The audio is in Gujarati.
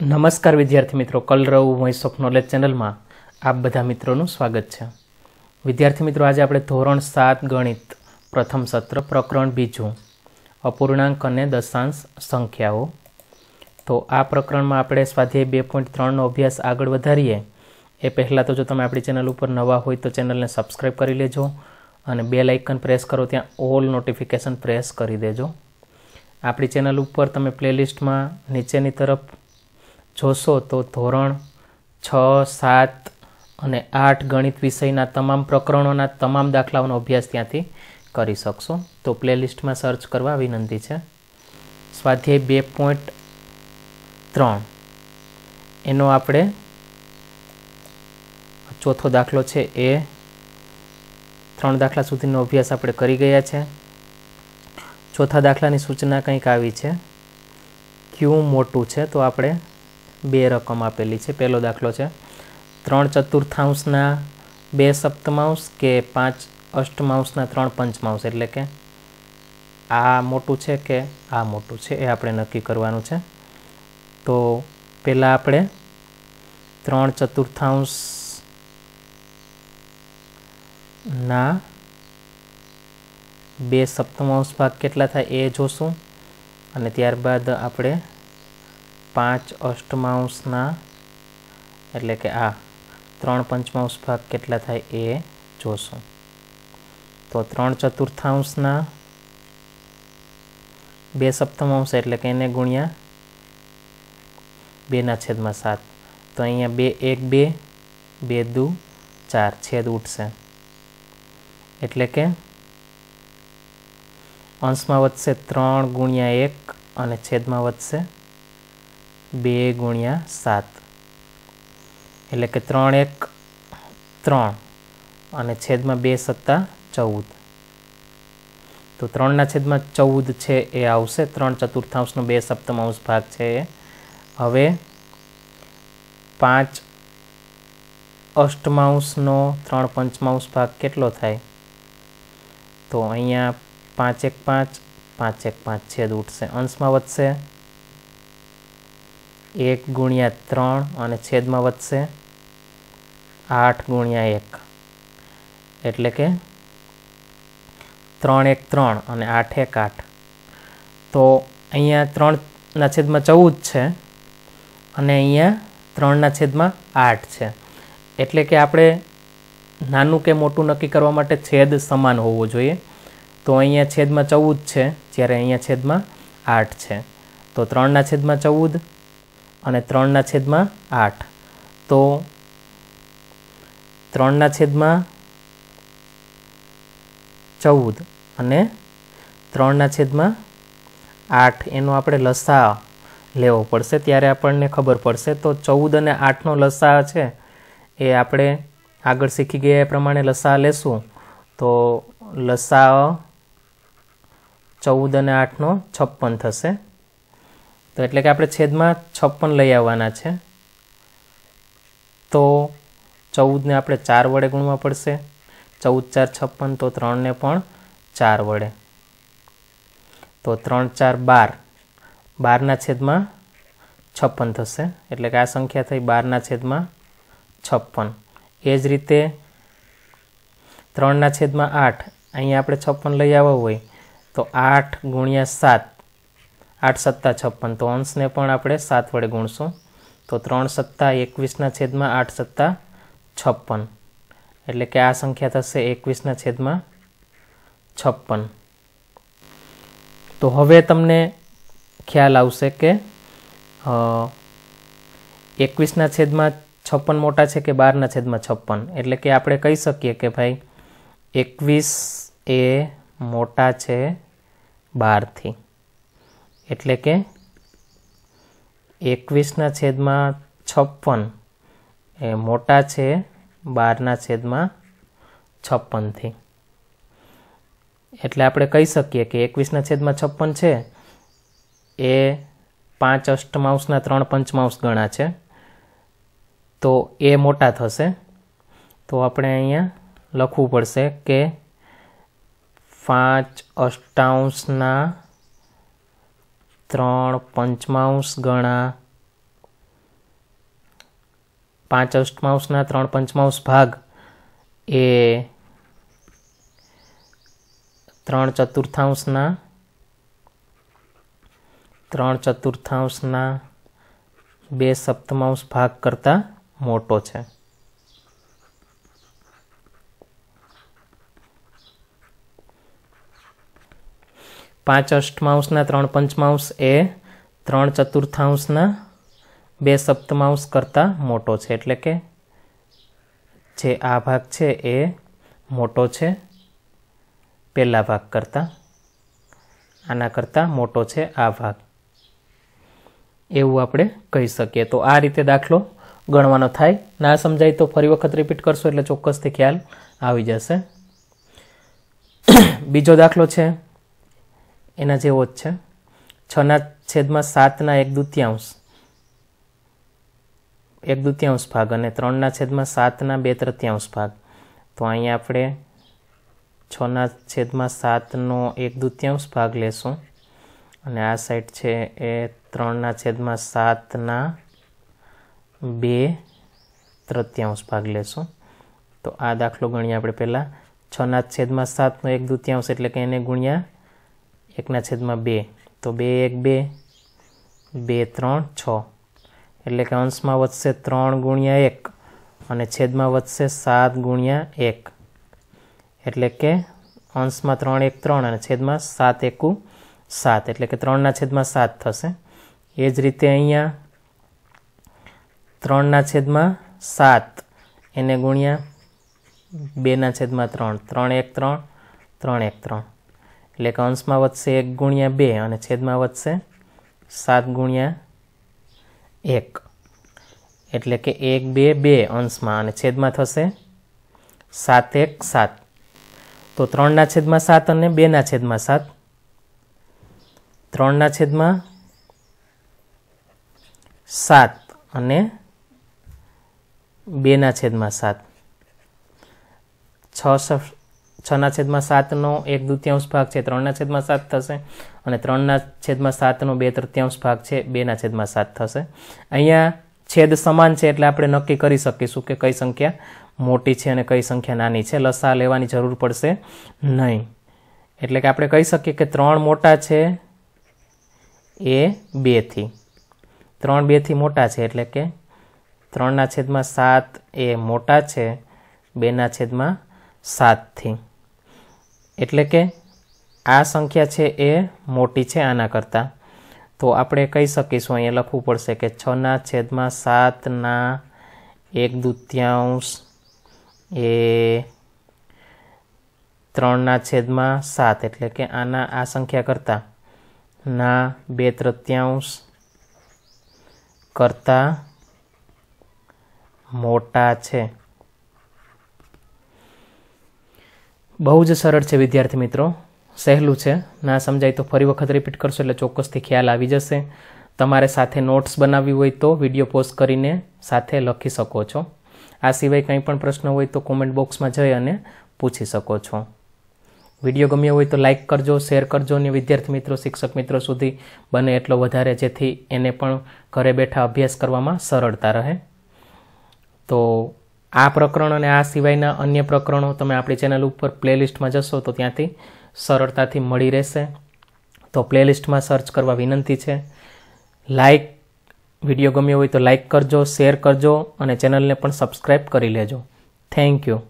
નમસ્કાર વિદ્યાર્થી મિત્રો કલરવ વોઇસ ઓફ નોલેજ ચેનલમાં આપ બધા મિત્રોનું સ્વાગત છે વિદ્યાર્થી મિત્રો આજે આપણે ધોરણ સાત ગણિત પ્રથમ સત્ર પ્રકરણ બીજું અપૂર્ણાંક અને દશાંશ સંખ્યાઓ તો આ પ્રકરણમાં આપણે સ્વાધ્યાય બે પોઈન્ટ ત્રણનો અભ્યાસ આગળ વધારીએ એ પહેલાં તો જો તમે આપણી ચેનલ ઉપર નવા હોય તો ચેનલને સબસ્ક્રાઈબ કરી લેજો અને બે લાઇકન પ્રેસ કરો ત્યાં ઓલ નોટિફિકેશન પ્રેસ કરી દેજો આપણી ચેનલ ઉપર તમે પ્લેલિસ્ટમાં નીચેની તરફ જોશો તો ધોરણ છ સાત અને આઠ ગણિત વિષયના તમામ પ્રકરણોના તમામ દાખલાઓનો અભ્યાસ ત્યાંથી કરી શકશો તો પ્લેલિસ્ટમાં સર્ચ કરવા વિનંતી છે સ્વાધ્યાય બે પોઈન્ટ ત્રણ એનો આપણે ચોથો દાખલો છે એ ત્રણ દાખલા સુધીનો અભ્યાસ આપણે કરી ગયા છે ચોથા દાખલાની સૂચના કંઈક આવી છે ક્યુ મોટું છે તો આપણે બે રકમ આપેલી છે પહેલો દાખલો છે ત્રણ ચતુર્થાંશના બે સપ્તમાંશ કે પાંચ અષ્ટમાંશના ત્રણ પંચમાંશ એટલે કે આ મોટું છે કે આ મોટું છે એ આપણે નક્કી કરવાનું છે તો પહેલાં આપણે ત્રણ ચતુર્થાંશના બે સપ્તમાંશ ભાગ કેટલા થાય એ જોશું અને ત્યારબાદ આપણે પાંચ અષ્ટમાંશના એટલે કે આ ત્રણ પંચમાંશ ભાગ કેટલા થાય એ જોશું તો ત્રણ ચતુર્થાંશના બે સપ્તમાંશ એટલે કે એને ગુણ્યા બેના છેદમાં સાત તો અહીંયા બે એક બે બે દુ ચાર છેદ ઉઠશે એટલે કે અંશમાં વધશે ત્રણ ગુણ્યા એક અને છેદમાં વધશે બે ગુણ્યા સાત એટલે કે ત્રણ એક ત્રણ અને છેદમાં બે સત્તા ચૌદ તો ત્રણના છેદમાં ચૌદ છે એ આવશે ત્રણ ચતુર્થાંશનો બે સપ્તમાંશ ભાગ છે એ હવે પાંચ અષ્ટમાંશનો ત્રણ પંચમાંશ ભાગ કેટલો થાય તો અહીંયા પાંચ એક પાંચ પાંચ એક પાંચ છેદ ઉઠશે અંશમાં વધશે એક ગુણ્યા ત્રણ અને છેદમાં વધશે આઠ ગુણ્યા એક એટલે કે ત્રણ એક ત્રણ અને આઠ એક આઠ તો અહીંયા ત્રણના છેદમાં ચૌદ છે અને અહીંયા ત્રણના છેદમાં આઠ છે એટલે કે આપણે નાનું કે મોટું નક્કી કરવા માટે છેદ સમાન હોવો જોઈએ તો અહીંયા છેદમાં ચૌદ છે જ્યારે અહીંયા છેદમાં આઠ છે તો ત્રણના છેદમાં ચૌદ અને ત્રણના છેદમાં આઠ તો ત્રણના છેદમાં ચૌદ અને ત્રણના છેદમાં આઠ એનો આપણે લસા લેવો પડશે ત્યારે આપણને ખબર પડશે તો ચૌદ અને આઠનો લસા છે એ આપણે આગળ શીખી ગયા એ પ્રમાણે લસા લેશું તો લસા ચૌદ અને આઠનો છપ્પન થશે તો એટલે કે આપણે છેદમાં છપ્પન લઈ આવવાના છે તો ચૌદને આપણે ચાર વડે ગુણવા પડશે ચૌદ ચાર છપ્પન તો ત્રણને પણ ચાર વડે તો ત્રણ ચાર બાર બારના છેદમાં છપ્પન થશે એટલે કે આ સંખ્યા થઈ બારના છેદમાં છપ્પન એ જ રીતે ત્રણના છેદમાં આઠ અહીંયા આપણે છપ્પન લઈ આવવા હોય તો આઠ ગુણ્યા સાત આઠ સત્તા છપ્પન તો અંશને પણ આપણે સાત વડે ગુણશું તો ત્રણ સત્તા એકવીસના છેદમાં આઠ સત્તા છપ્પન એટલે કે આ સંખ્યા થશે એકવીસના છેદમાં છપ્પન તો હવે તમને ખ્યાલ આવશે કે એકવીસના છેદમાં છપ્પન મોટા છે કે બારના છેદમાં છપ્પન એટલે કે આપણે કહી શકીએ કે ભાઈ એકવીસ એ મોટા છે બારથી એટલે કે એકવીસના છેદમાં છપ્પન એ મોટા છે બારના છેદમાં છપ્પનથી એટલે આપણે કહી શકીએ કે એકવીસના છેદમાં છપ્પન છે એ પાંચ અષ્ટમાંશના ત્રણ પંચમાંશ ગણા છે તો એ મોટા થશે તો આપણે અહીંયા લખવું પડશે કે પાંચ અષ્ટાંશના ત્રણ પંચમાંશ ગણા પાંચ અષ્ટમાંશના ત્રણ પંચમાંશ ભાગ એ ત્રણ ચતુર્થાંશના ત્રણ ચતુર્થાંશના બે સપ્તમાંશ ભાગ કરતાં મોટો છે પાંચ અષ્ટમાંશના ત્રણ પંચમાંશ એ ત્રણ ચતુર્થાંશના બે સપ્તમાંશ કરતાં મોટો છે એટલે કે જે આ ભાગ છે એ મોટો છે પહેલા ભાગ કરતાં આના કરતાં મોટો છે આ ભાગ એવું આપણે કહી શકીએ તો આ રીતે દાખલો ગણવાનો થાય ના સમજાય તો ફરી વખત રિપીટ કરશો એટલે ચોક્કસથી ખ્યાલ આવી જશે બીજો દાખલો છે એના જેવો જ છે છના છેદમાં સાતના એક દૂત્યાંશ એક દૂત્યાંશ ભાગ અને ત્રણના છેદમાં સાતના બે તૃત્યાંશ ભાગ તો અહીંયા આપણે છના છેદમાં સાતનો એક દૂત્યાંશ ભાગ લેશું અને આ સાઈડ છે એ ત્રણના છેદમાં સાતના બે તૃત્યાંશ ભાગ લેશું તો આ દાખલો ગણીએ આપણે પહેલાં છના છેદમાં સાતનો એક દૂત્યાંશ એટલે કે એને ગુણ્યા એકના છેદમાં બે તો બે એક બે બે ત્રણ છ એટલે કે અંશમાં વધશે ત્રણ ગુણ્યા એક અને છેદમાં વધશે સાત ગુણ્યા એક એટલે કે અંશમાં ત્રણ એક ત્રણ અને છેદમાં સાત એકું સાત એટલે કે ત્રણના છેદમાં સાત થશે એ જ રીતે અહીંયા ત્રણના છેદમાં સાત એને ગુણ્યા બેના છેદમાં ત્રણ ત્રણ એક ત્રણ ત્રણ એક ત્રણ એટલે કે અંશમાં વધશે એક ગુણ્યા બે અને છેદમાં વધશે સાત ગુણ્યા એક એટલે કે એક બે બે અંશમાં અને છેદમાં થશે સાત એક સાત તો ત્રણના છેદમાં સાત અને બેના છેદમાં સાત ત્રણના છેદમાં સાત અને બેના છેદમાં સાત છ છના છેદમાં સાતનો એક દૃત્યાંશ ભાગ છે ત્રણના છેદમાં સાત થશે અને ત્રણના છેદમાં સાતનો બે તૃત્યાંશ ભાગ છે બેના છેદમાં સાત થશે અહીંયા છેદ સમાન છે એટલે આપણે નક્કી કરી શકીશું કે કઈ સંખ્યા મોટી છે અને કઈ સંખ્યા નાની છે લસા લેવાની જરૂર પડશે નહીં એટલે કે આપણે કહી શકીએ કે ત્રણ મોટા છે એ બેથી ત્રણ બેથી મોટા છે એટલે કે ત્રણના છેદમાં સાત એ મોટા છે બેના છેદમાં સાતથી એટલે કે આ સંખ્યા છે એ મોટી છે આના કરતાં તો આપણે કહી શકીશું અહીંયા લખવું પડશે કે છના છેદમાં સાતના એક દૂત્યાંશ એ ત્રણના છેદમાં સાત એટલે કે આના આ સંખ્યા કરતાં ના બે તૃત્યાંશ કરતાં મોટા છે બહુ જ સરળ છે વિદ્યાર્થી મિત્રો સહેલું છે ના સમજાય તો ફરી વખત રિપીટ કરશો એટલે ચોક્કસથી ખ્યાલ આવી જશે તમારે સાથે નોટ્સ બનાવવી હોય તો વિડીયો પોસ્ટ કરીને સાથે લખી શકો છો આ સિવાય કંઈ પણ પ્રશ્ન હોય તો કોમેન્ટ બોક્સમાં જઈ અને પૂછી શકો છો વિડીયો ગમ્યો હોય તો લાઇક કરજો શેર કરજો અને વિદ્યાર્થી મિત્રો શિક્ષક મિત્રો સુધી બને એટલો વધારે જેથી એને પણ ઘરે બેઠા અભ્યાસ કરવામાં સરળતા રહે તો આ પ્રકરણ અને આ સિવાયના અન્ય પ્રકરણો તમે આપણી ચેનલ ઉપર પ્લેલિસ્ટમાં જશો તો ત્યાંથી સરળતાથી મળી રહેશે તો પ્લેલિસ્ટમાં સર્ચ કરવા વિનંતી છે લાઇક વિડીયો ગમ્યો હોય તો લાઇક કરજો શેર કરજો અને ચેનલને પણ સબસ્ક્રાઈબ કરી લેજો થેન્ક યુ